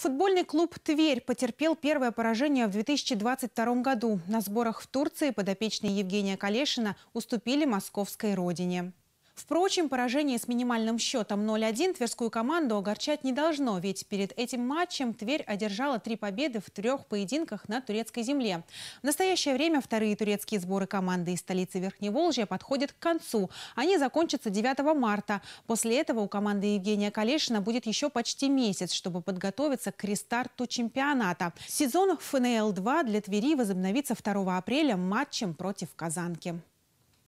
Футбольный клуб «Тверь» потерпел первое поражение в 2022 году. На сборах в Турции подопечные Евгения Калешина уступили московской родине. Впрочем, поражение с минимальным счетом 0-1 тверскую команду огорчать не должно, ведь перед этим матчем Тверь одержала три победы в трех поединках на турецкой земле. В настоящее время вторые турецкие сборы команды из столицы Верхневолжья подходят к концу. Они закончатся 9 марта. После этого у команды Евгения Калешина будет еще почти месяц, чтобы подготовиться к рестарту чемпионата. Сезон ФНЛ-2 для Твери возобновится 2 апреля матчем против Казанки.